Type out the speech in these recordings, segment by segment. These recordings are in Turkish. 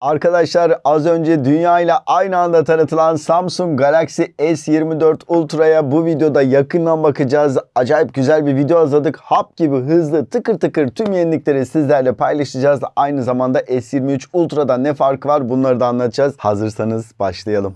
Arkadaşlar az önce dünya ile aynı anda tanıtılan Samsung Galaxy S24 Ultra'ya bu videoda yakından bakacağız. Acayip güzel bir video hazırladık. Hap gibi hızlı tıkır tıkır tüm yenilikleri sizlerle paylaşacağız. Aynı zamanda S23 Ultra'da ne fark var bunları da anlatacağız. Hazırsanız başlayalım.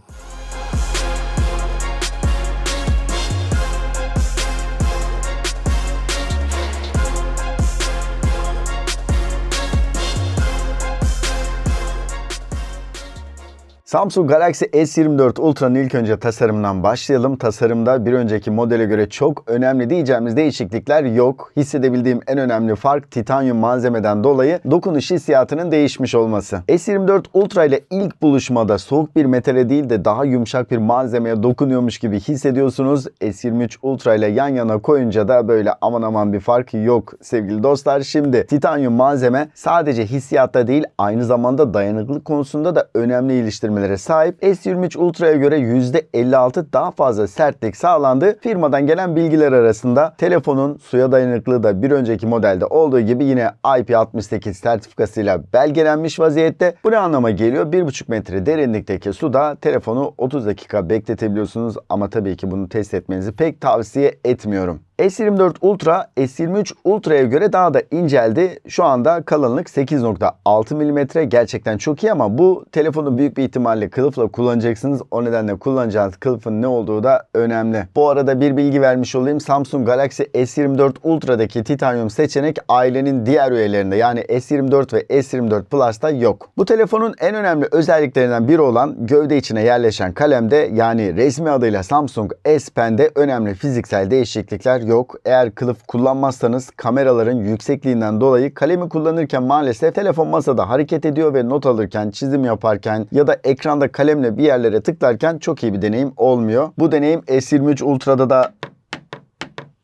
Samsung Galaxy S24 Ultra'nın ilk önce tasarımından başlayalım. Tasarımda bir önceki modele göre çok önemli diyeceğimiz değişiklikler yok. Hissedebildiğim en önemli fark titanyum malzemeden dolayı dokunuş hissiyatının değişmiş olması. S24 Ultra ile ilk buluşmada soğuk bir metale değil de daha yumuşak bir malzemeye dokunuyormuş gibi hissediyorsunuz. S23 Ultra ile yan yana koyunca da böyle aman aman bir fark yok sevgili dostlar. Şimdi titanyum malzeme sadece hissiyatta değil aynı zamanda dayanıklılık konusunda da önemli iliştirme malzemelere sahip. S23 Ultra'ya göre %56 daha fazla sertlik sağlandı. Firmadan gelen bilgiler arasında telefonun suya dayanıklılığı da bir önceki modelde olduğu gibi yine IP68 sertifikasıyla belgelenmiş vaziyette. Bu ne anlama geliyor? 1,5 metre derinlikteki suda telefonu 30 dakika bekletebiliyorsunuz ama tabii ki bunu test etmenizi pek tavsiye etmiyorum. S24 Ultra S23 Ultra'ya göre daha da inceldi. Şu anda kalınlık 8.6 mm gerçekten çok iyi ama bu telefonu büyük bir ihtimalle kılıfla kullanacaksınız. O nedenle kullanacağınız kılıfın ne olduğu da önemli. Bu arada bir bilgi vermiş olayım. Samsung Galaxy S24 Ultra'daki titanyum seçenek ailenin diğer üyelerinde yani S24 ve S24 Plus'ta yok. Bu telefonun en önemli özelliklerinden biri olan gövde içine yerleşen kalemde yani resmi adıyla Samsung S Pen'de önemli fiziksel değişiklikler yok. Eğer kılıf kullanmazsanız kameraların yüksekliğinden dolayı kalemi kullanırken maalesef telefon masada hareket ediyor ve not alırken, çizim yaparken ya da ekranda kalemle bir yerlere tıklarken çok iyi bir deneyim olmuyor. Bu deneyim S23 Ultra'da da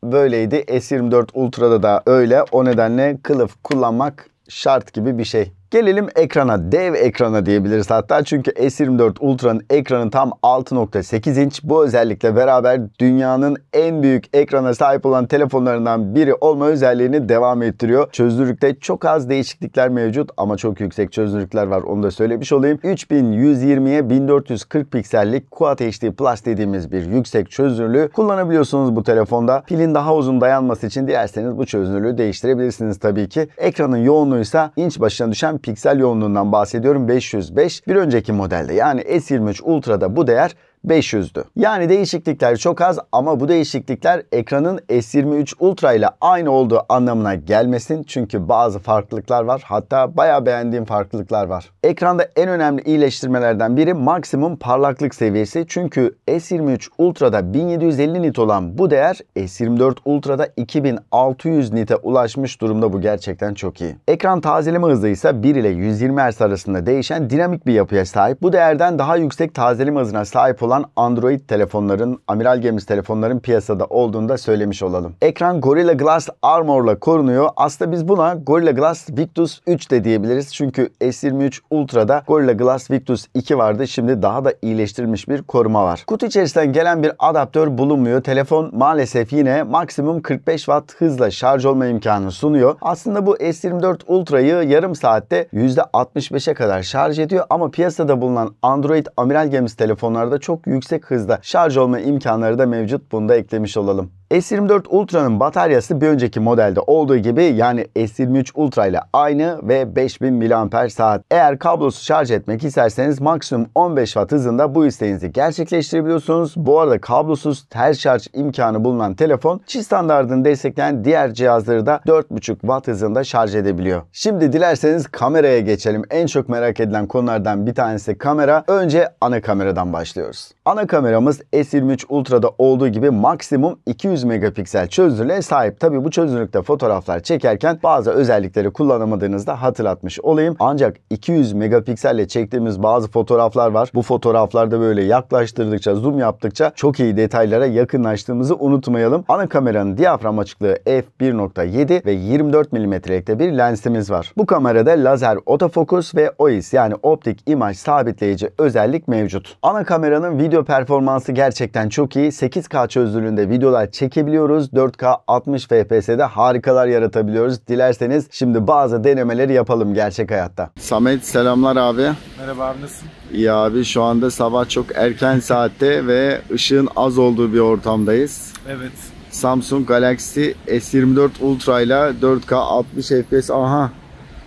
böyleydi. S24 Ultra'da da öyle. O nedenle kılıf kullanmak şart gibi bir şey. Gelelim ekrana, dev ekrana diyebiliriz hatta çünkü S24 Ultra'nın ekranı tam 6.8 inç. Bu özellikle beraber dünyanın en büyük ekrana sahip olan telefonlarından biri olma özelliğini devam ettiriyor. Çözünürlükte çok az değişiklikler mevcut ama çok yüksek çözünürlükler var onu da söylemiş olayım. 3120'ye 1440 piksellik Quad HD Plus dediğimiz bir yüksek çözünürlüğü kullanabiliyorsunuz bu telefonda. Pilin daha uzun dayanması için dilerseniz bu çözünürlüğü değiştirebilirsiniz tabii ki. Ekranın yoğunluğu ise inç başına düşen piksel yoğunluğundan bahsediyorum 505. Bir önceki modelde yani S23 Ultra'da bu değer 500'dü. Yani değişiklikler çok az ama bu değişiklikler ekranın S23 Ultra ile aynı olduğu anlamına gelmesin. Çünkü bazı farklılıklar var. Hatta bayağı beğendiğim farklılıklar var. Ekranda en önemli iyileştirmelerden biri maksimum parlaklık seviyesi. Çünkü S23 Ultra'da 1750 nit olan bu değer S24 Ultra'da 2600 nite ulaşmış durumda bu gerçekten çok iyi. Ekran tazeleme hızı ise 1 ile 120 Hz arasında değişen dinamik bir yapıya sahip. Bu değerden daha yüksek tazeleme hızına sahip olan olan Android telefonların, amiral gemisi telefonların piyasada olduğunu da söylemiş olalım. Ekran Gorilla Glass Armor'la korunuyor. Aslında biz buna Gorilla Glass Victus 3 de diyebiliriz. Çünkü S23 Ultra'da Gorilla Glass Victus 2 vardı. Şimdi daha da iyileştirilmiş bir koruma var. Kutu içerisinden gelen bir adaptör bulunmuyor. Telefon maalesef yine maksimum 45 watt hızla şarj olma imkanı sunuyor. Aslında bu S24 Ultra'yı yarım saatte %65'e kadar şarj ediyor ama piyasada bulunan Android amiral gemisi telefonlarda çok çok yüksek hızda şarj olma imkanları da mevcut. Bunu da eklemiş olalım. S24 Ultra'nın bataryası bir önceki modelde olduğu gibi yani S23 Ultra ile aynı ve 5000 mAh. Eğer kablosuz şarj etmek isterseniz maksimum 15 Watt hızında bu isteğinizi gerçekleştirebiliyorsunuz. Bu arada kablosuz ter şarj imkanı bulunan telefon çift standartını destekleyen diğer cihazları da 4.5 Watt hızında şarj edebiliyor. Şimdi dilerseniz kameraya geçelim. En çok merak edilen konulardan bir tanesi kamera. Önce ana kameradan başlıyoruz. Ana kameramız S23 Ultra'da olduğu gibi maksimum 200 megapiksel çözünürlüğe sahip. Tabi bu çözünürlükte fotoğraflar çekerken bazı özellikleri kullanamadığınızda hatırlatmış olayım. Ancak 200 megapikselle çektiğimiz bazı fotoğraflar var. Bu fotoğraflarda böyle yaklaştırdıkça, zoom yaptıkça çok iyi detaylara yakınlaştığımızı unutmayalım. Ana kameranın diyafram açıklığı f1.7 ve 24 milimetrelikte bir lensimiz var. Bu kamerada lazer otofokus ve OIS yani optik imaj sabitleyici özellik mevcut. Ana kameranın video performansı gerçekten çok iyi. 8K çözünürlüğünde videolar çekebiliyoruz. 4K 60 FPS'de harikalar yaratabiliyoruz. Dilerseniz şimdi bazı denemeleri yapalım gerçek hayatta. Samet selamlar abi. Merhaba abi nasılsın? İyi abi şu anda sabah çok erken saatte ve ışığın az olduğu bir ortamdayız. Evet. Samsung Galaxy S24 Ultra ile 4K 60 FPS. Aha.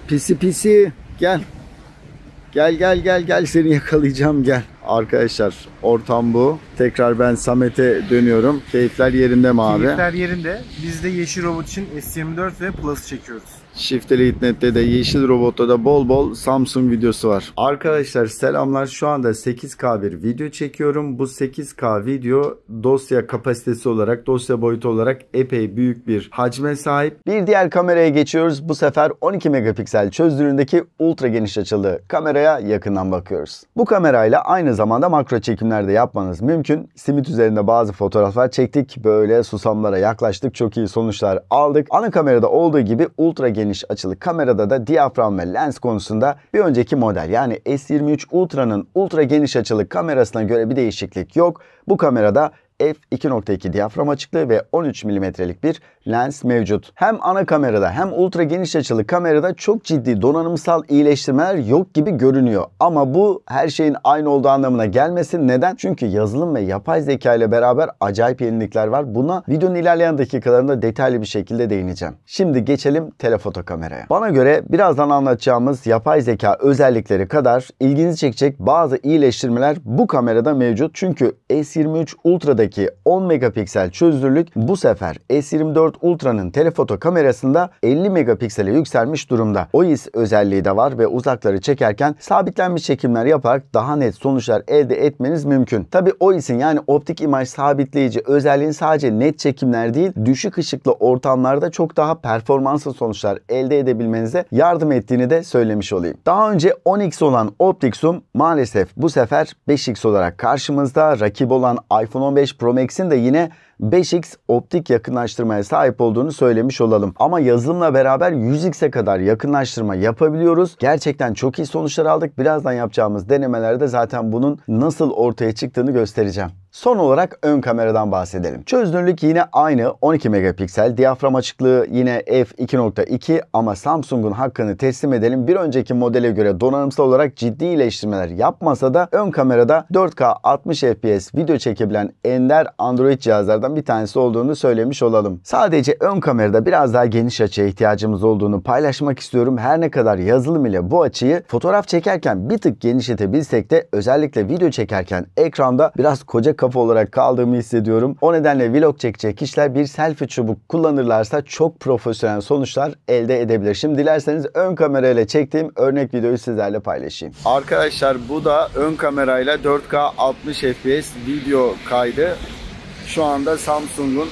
Pisi pisi gel. Gel gel gel gel seni yakalayacağım gel. Arkadaşlar ortam bu. Tekrar ben Samet'e dönüyorum. Keyifler yerinde mi abi? Keyifler yerinde. Biz de Yeşil Robot için S24 ve Plus çekiyoruz. Shifteli.net'te de Yeşil Robot'ta da bol bol Samsung videosu var. Arkadaşlar selamlar şu anda 8K bir video çekiyorum. Bu 8K video dosya kapasitesi olarak dosya boyutu olarak epey büyük bir hacme sahip. Bir diğer kameraya geçiyoruz. Bu sefer 12 megapiksel çözünürlüğündeki ultra geniş açılı kameraya yakından bakıyoruz. Bu kamerayla aynı zamanda makro çekimler de yapmanız mümkün. Simit üzerinde bazı fotoğraflar çektik. Böyle susamlara yaklaştık. Çok iyi sonuçlar aldık. Ana kamerada olduğu gibi ultra geniş geniş açılı kamerada da diyafram ve lens konusunda bir önceki model yani S23 Ultra'nın ultra geniş açılı kamerasına göre bir değişiklik yok. Bu kamerada f2.2 diyafram açıklığı ve 13 milimetrelik bir lens mevcut. Hem ana kamerada hem ultra geniş açılı kamerada çok ciddi donanımsal iyileştirmeler yok gibi görünüyor. Ama bu her şeyin aynı olduğu anlamına gelmesin. Neden? Çünkü yazılım ve yapay zeka ile beraber acayip yenilikler var. Buna videonun ilerleyen dakikalarında detaylı bir şekilde değineceğim. Şimdi geçelim telefoto kameraya. Bana göre birazdan anlatacağımız yapay zeka özellikleri kadar ilginizi çekecek bazı iyileştirmeler bu kamerada mevcut. Çünkü S23 Ultra'da boyutundaki 10 megapiksel çözünürlük bu sefer S24 Ultra'nın telefoto kamerasında 50 megapiksele yükselmiş durumda. OIS özelliği de var ve uzakları çekerken sabitlenmiş çekimler yaparak daha net sonuçlar elde etmeniz mümkün. Tabi OIS'in yani optik imaj sabitleyici özelliğin sadece net çekimler değil düşük ışıklı ortamlarda çok daha performanslı sonuçlar elde edebilmenize yardım ettiğini de söylemiş olayım. Daha önce 10x olan Optixum maalesef bu sefer 5x olarak karşımızda rakip olan iPhone 15 Pro Max'in de yine 5x optik yakınlaştırmaya sahip olduğunu söylemiş olalım. Ama yazılımla beraber 100x'e kadar yakınlaştırma yapabiliyoruz. Gerçekten çok iyi sonuçlar aldık. Birazdan yapacağımız denemelerde zaten bunun nasıl ortaya çıktığını göstereceğim. Son olarak ön kameradan bahsedelim. Çözünürlük yine aynı 12 megapiksel. Diyafram açıklığı yine f2.2 ama Samsung'un hakkını teslim edelim. Bir önceki modele göre donanımsal olarak ciddi iyileştirmeler yapmasa da ön kamerada 4K 60 FPS video çekebilen ender Android cihazlardan bir tanesi olduğunu söylemiş olalım. Sadece ön kamerada biraz daha geniş açıya ihtiyacımız olduğunu paylaşmak istiyorum. Her ne kadar yazılım ile bu açıyı fotoğraf çekerken bir tık genişletebilsek de özellikle video çekerken ekranda biraz koca kafa olarak kaldığımı hissediyorum. O nedenle vlog çekecek kişiler bir selfie çubuk kullanırlarsa çok profesyonel sonuçlar elde edebilir. Şimdi dilerseniz ön kamerayla çektiğim örnek videoyu sizlerle paylaşayım. Arkadaşlar bu da ön kamerayla 4K 60 FPS video kaydı. Şu anda Samsung'un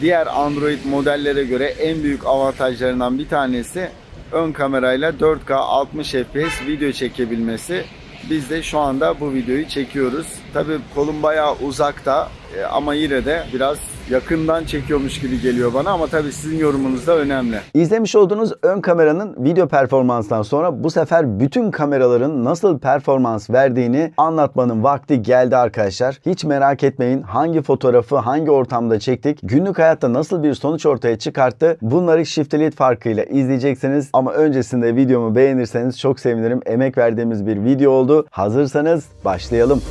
diğer Android modellere göre en büyük avantajlarından bir tanesi ön kamerayla 4K 60 FPS video çekebilmesi. Biz de şu anda bu videoyu çekiyoruz. Tabii kolum bayağı uzakta e, ama yine de biraz yakından çekiyormuş gibi geliyor bana ama tabii sizin yorumunuz da önemli. İzlemiş olduğunuz ön kameranın video performansından sonra bu sefer bütün kameraların nasıl performans verdiğini anlatmanın vakti geldi arkadaşlar. Hiç merak etmeyin hangi fotoğrafı hangi ortamda çektik, günlük hayatta nasıl bir sonuç ortaya çıkarttı bunları şiftelit farkıyla izleyeceksiniz. Ama öncesinde videomu beğenirseniz çok sevinirim. Emek verdiğimiz bir video oldu. Hazırsanız başlayalım.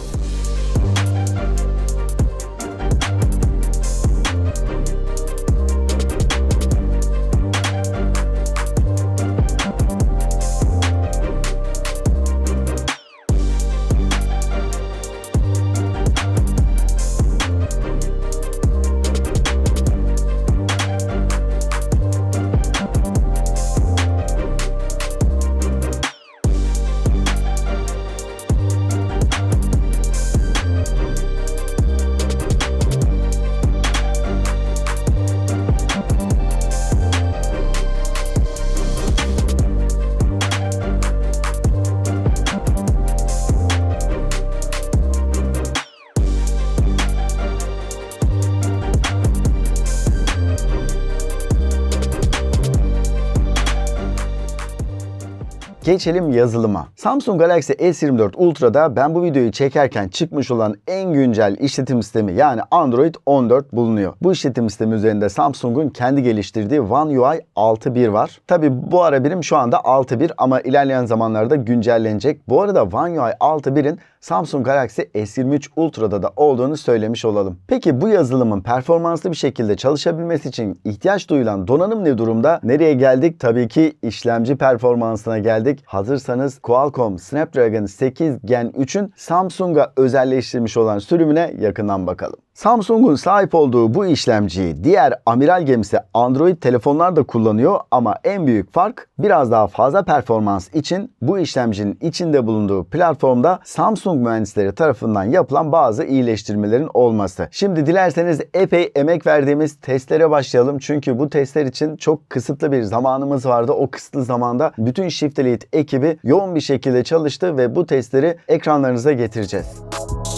Geçelim yazılıma. Samsung Galaxy S24 Ultra'da ben bu videoyu çekerken çıkmış olan en güncel işletim sistemi yani Android 14 bulunuyor. Bu işletim sistemi üzerinde Samsung'un kendi geliştirdiği One UI 6.1 var. Tabi bu ara birim şu anda 6.1 ama ilerleyen zamanlarda güncellenecek. Bu arada One UI 6.1'in Samsung Galaxy S23 Ultra'da da olduğunu söylemiş olalım. Peki bu yazılımın performanslı bir şekilde çalışabilmesi için ihtiyaç duyulan donanım ne durumda? Nereye geldik? Tabii ki işlemci performansına geldik. Hazırsanız Qualcomm Snapdragon 8 Gen 3'ün Samsung'a özelleştirilmiş olan sürümüne yakından bakalım. Samsung'un sahip olduğu bu işlemciyi diğer amiral gemisi Android telefonlar da kullanıyor ama en büyük fark biraz daha fazla performans için bu işlemcinin içinde bulunduğu platformda Samsung mühendisleri tarafından yapılan bazı iyileştirmelerin olması. Şimdi dilerseniz epey emek verdiğimiz testlere başlayalım çünkü bu testler için çok kısıtlı bir zamanımız vardı. O kısıtlı zamanda bütün Shift Elite ekibi yoğun bir şekilde çalıştı ve bu testleri ekranlarınıza getireceğiz. Müzik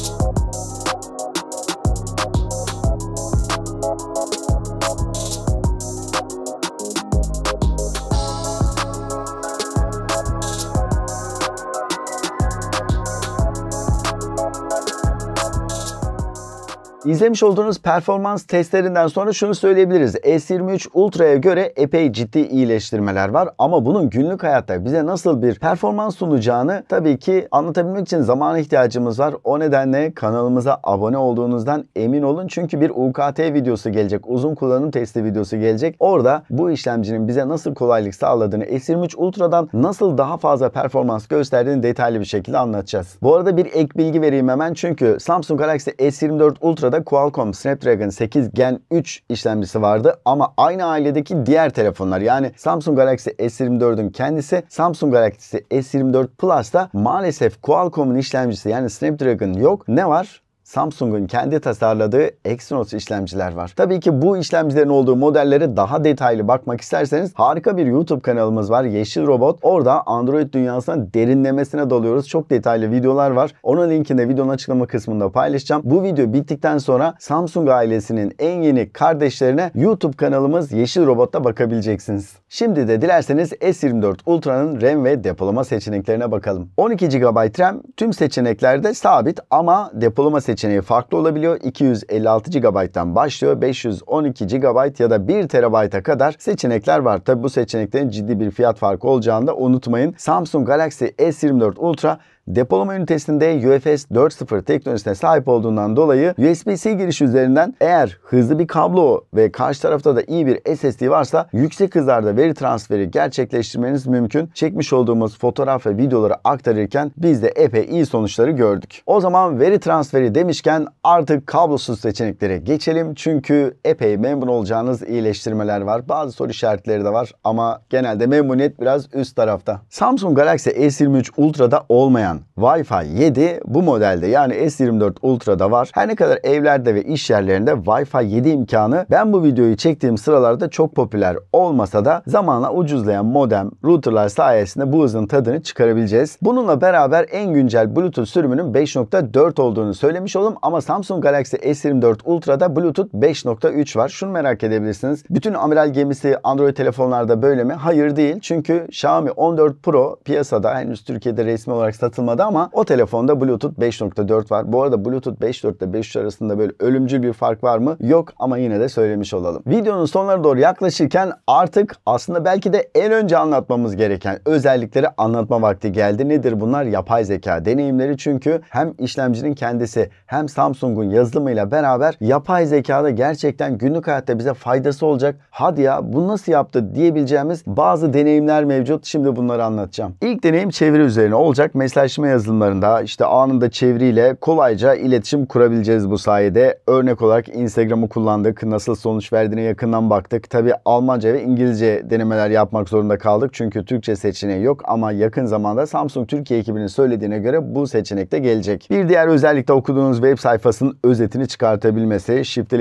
İzlemiş olduğunuz performans testlerinden sonra şunu söyleyebiliriz. S23 Ultra'ya göre epey ciddi iyileştirmeler var ama bunun günlük hayatta bize nasıl bir performans sunacağını tabii ki anlatabilmek için zamana ihtiyacımız var. O nedenle kanalımıza abone olduğunuzdan emin olun çünkü bir UKT videosu gelecek. Uzun kullanım testi videosu gelecek. Orada bu işlemcinin bize nasıl kolaylık sağladığını S23 Ultra'dan nasıl daha fazla performans gösterdiğini detaylı bir şekilde anlatacağız. Bu arada bir ek bilgi vereyim hemen çünkü Samsung Galaxy S24 Ultra'da telefonda Qualcomm Snapdragon 8 Gen 3 işlemcisi vardı ama aynı ailedeki diğer telefonlar yani Samsung Galaxy S24'ün kendisi Samsung Galaxy S24 Plus'ta maalesef Qualcomm'un işlemcisi yani Snapdragon yok. Ne var? Samsung'un kendi tasarladığı Exynos işlemciler var. Tabii ki bu işlemcilerin olduğu modellere daha detaylı bakmak isterseniz harika bir YouTube kanalımız var Yeşil Robot. Orada Android dünyasına derinlemesine dalıyoruz. Çok detaylı videolar var. Onun linkini de videonun açıklama kısmında paylaşacağım. Bu video bittikten sonra Samsung ailesinin en yeni kardeşlerine YouTube kanalımız Yeşil Robot'ta bakabileceksiniz. Şimdi de dilerseniz S24 Ultra'nın RAM ve depolama seçeneklerine bakalım. 12 GB RAM tüm seçeneklerde sabit ama depolama seçenekleri seçeneği farklı olabiliyor. 256 GB'dan başlıyor. 512 GB ya da 1 TB'a kadar seçenekler var. Tabi bu seçeneklerin ciddi bir fiyat farkı olacağını da unutmayın. Samsung Galaxy S24 Ultra Depolama ünitesinde UFS 4.0 teknolojisine sahip olduğundan dolayı USB-C giriş üzerinden eğer hızlı bir kablo ve karşı tarafta da iyi bir SSD varsa yüksek hızlarda veri transferi gerçekleştirmeniz mümkün. Çekmiş olduğumuz fotoğraf ve videoları aktarırken biz de epey iyi sonuçları gördük. O zaman veri transferi demişken artık kablosuz seçeneklere geçelim. Çünkü epey memnun olacağınız iyileştirmeler var. Bazı soru işaretleri de var ama genelde memnuniyet biraz üst tarafta. Samsung Galaxy S23 Ultra'da olmayan olan Wi-Fi 7 bu modelde yani S24 Ultra'da var. Her ne kadar evlerde ve iş yerlerinde Wi-Fi 7 imkanı ben bu videoyu çektiğim sıralarda çok popüler olmasa da zamanla ucuzlayan modem, routerlar sayesinde bu hızın tadını çıkarabileceğiz. Bununla beraber en güncel Bluetooth sürümünün 5.4 olduğunu söylemiş oldum ama Samsung Galaxy S24 Ultra'da Bluetooth 5.3 var. Şunu merak edebilirsiniz. Bütün amiral gemisi Android telefonlarda böyle mi? Hayır değil. Çünkü Xiaomi 14 Pro piyasada henüz Türkiye'de resmi olarak satılmıyor almadı ama o telefonda Bluetooth 5.4 var. Bu arada Bluetooth 5.4 ile 5.3 arasında böyle ölümcül bir fark var mı? Yok ama yine de söylemiş olalım. Videonun sonlara doğru yaklaşırken artık aslında belki de en önce anlatmamız gereken özellikleri anlatma vakti geldi. Nedir bunlar? Yapay zeka deneyimleri çünkü hem işlemcinin kendisi hem Samsung'un yazılımıyla beraber yapay zekada gerçekten günlük hayatta bize faydası olacak. Hadi ya bu nasıl yaptı diyebileceğimiz bazı deneyimler mevcut. Şimdi bunları anlatacağım. İlk deneyim çeviri üzerine olacak. Mesaj çalışma yazılımlarında işte anında çeviriyle kolayca iletişim kurabileceğiz bu sayede. Örnek olarak Instagram'ı kullandık. Nasıl sonuç verdiğine yakından baktık. Tabi Almanca ve İngilizce denemeler yapmak zorunda kaldık. Çünkü Türkçe seçeneği yok ama yakın zamanda Samsung Türkiye ekibinin söylediğine göre bu seçenek de gelecek. Bir diğer özellik de okuduğunuz web sayfasının özetini çıkartabilmesi. Shift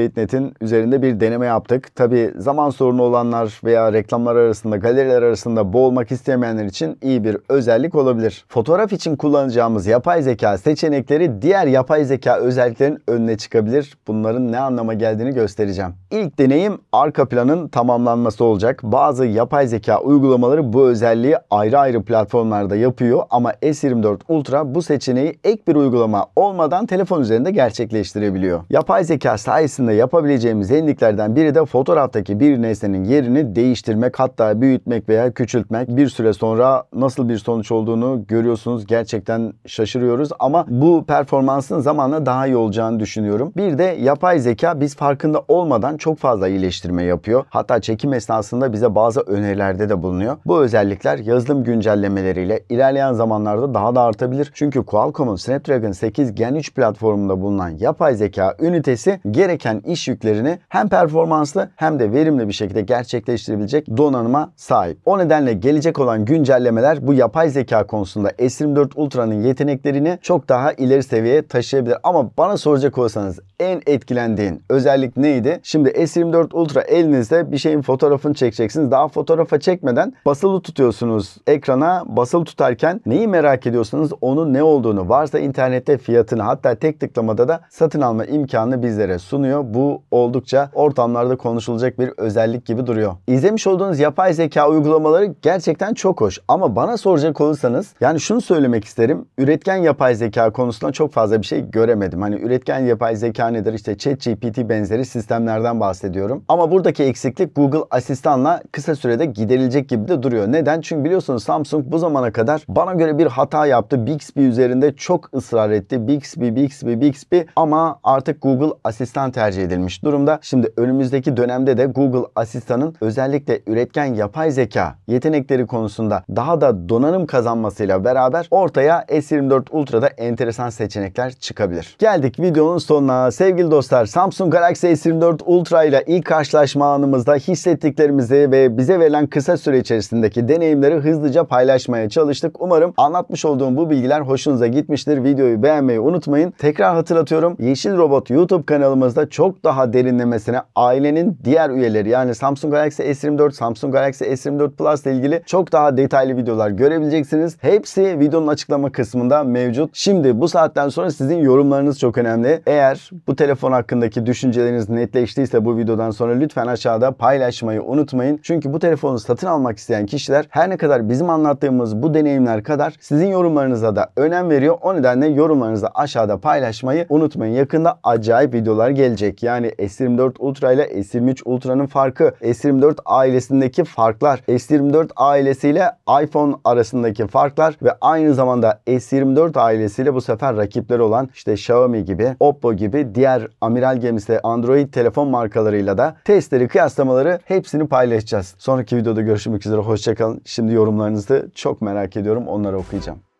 üzerinde bir deneme yaptık. Tabi zaman sorunu olanlar veya reklamlar arasında galeriler arasında boğulmak istemeyenler için iyi bir özellik olabilir. Fotoğraf için kullanacağımız yapay zeka seçenekleri diğer yapay zeka özelliklerinin önüne çıkabilir. Bunların ne anlama geldiğini göstereceğim. İlk deneyim arka planın tamamlanması olacak. Bazı yapay zeka uygulamaları bu özelliği ayrı ayrı platformlarda yapıyor ama S24 Ultra bu seçeneği ek bir uygulama olmadan telefon üzerinde gerçekleştirebiliyor. Yapay zeka sayesinde yapabileceğimiz yeniliklerden biri de fotoğraftaki bir nesnenin yerini değiştirmek hatta büyütmek veya küçültmek. Bir süre sonra nasıl bir sonuç olduğunu görüyorsunuz. Gerçek gerçekten şaşırıyoruz ama bu performansın zamanla daha iyi olacağını düşünüyorum. Bir de yapay zeka biz farkında olmadan çok fazla iyileştirme yapıyor. Hatta çekim esnasında bize bazı önerilerde de bulunuyor. Bu özellikler yazılım güncellemeleriyle ilerleyen zamanlarda daha da artabilir. Çünkü Qualcomm'un Snapdragon 8 Gen 3 platformunda bulunan yapay zeka ünitesi gereken iş yüklerini hem performanslı hem de verimli bir şekilde gerçekleştirebilecek donanıma sahip. O nedenle gelecek olan güncellemeler bu yapay zeka konusunda S24 Ultra'nın yeteneklerini çok daha ileri seviyeye taşıyabilir. Ama bana soracak olsanız en etkilendiğin özellik neydi? Şimdi S24 Ultra elinizde bir şeyin fotoğrafını çekeceksiniz. Daha fotoğrafa çekmeden basılı tutuyorsunuz ekrana. Basılı tutarken neyi merak ediyorsanız onun ne olduğunu varsa internette fiyatını hatta tek tıklamada da satın alma imkanını bizlere sunuyor. Bu oldukça ortamlarda konuşulacak bir özellik gibi duruyor. İzlemiş olduğunuz yapay zeka uygulamaları gerçekten çok hoş. Ama bana soracak olursanız yani şunu söylemek isterim. Üretken yapay zeka konusunda çok fazla bir şey göremedim. Hani üretken yapay zeka nedir? İşte ChatGPT benzeri sistemlerden bahsediyorum. Ama buradaki eksiklik Google Asistan'la kısa sürede giderilecek gibi de duruyor. Neden? Çünkü biliyorsunuz Samsung bu zamana kadar bana göre bir hata yaptı. Bixby üzerinde çok ısrar etti. Bixby, Bixby, Bixby ama artık Google Asistan tercih edilmiş durumda. Şimdi önümüzdeki dönemde de Google Asistan'ın özellikle üretken yapay zeka yetenekleri konusunda daha da donanım kazanmasıyla beraber ortaya noktaya S24 Ultra'da enteresan seçenekler çıkabilir. Geldik videonun sonuna. Sevgili dostlar Samsung Galaxy S24 Ultra ile ilk karşılaşma anımızda hissettiklerimizi ve bize verilen kısa süre içerisindeki deneyimleri hızlıca paylaşmaya çalıştık. Umarım anlatmış olduğum bu bilgiler hoşunuza gitmiştir. Videoyu beğenmeyi unutmayın. Tekrar hatırlatıyorum. Yeşil Robot YouTube kanalımızda çok daha derinlemesine ailenin diğer üyeleri yani Samsung Galaxy S24, Samsung Galaxy S24 Plus ile ilgili çok daha detaylı videolar görebileceksiniz. Hepsi videonun açıklamasında açıklama kısmında mevcut. Şimdi bu saatten sonra sizin yorumlarınız çok önemli. Eğer bu telefon hakkındaki düşünceleriniz netleştiyse bu videodan sonra lütfen aşağıda paylaşmayı unutmayın. Çünkü bu telefonu satın almak isteyen kişiler her ne kadar bizim anlattığımız bu deneyimler kadar sizin yorumlarınıza da önem veriyor. O nedenle yorumlarınızı aşağıda paylaşmayı unutmayın. Yakında acayip videolar gelecek. Yani S24 Ultra ile S23 Ultra'nın farkı, S24 ailesindeki farklar, S24 ailesiyle iPhone arasındaki farklar ve aynı zamanda anda S24 ailesiyle bu sefer rakipleri olan işte Xiaomi gibi, Oppo gibi diğer amiral gemisi Android telefon markalarıyla da testleri, kıyaslamaları hepsini paylaşacağız. Sonraki videoda görüşmek üzere. Hoşçakalın. Şimdi yorumlarınızı çok merak ediyorum. Onları okuyacağım.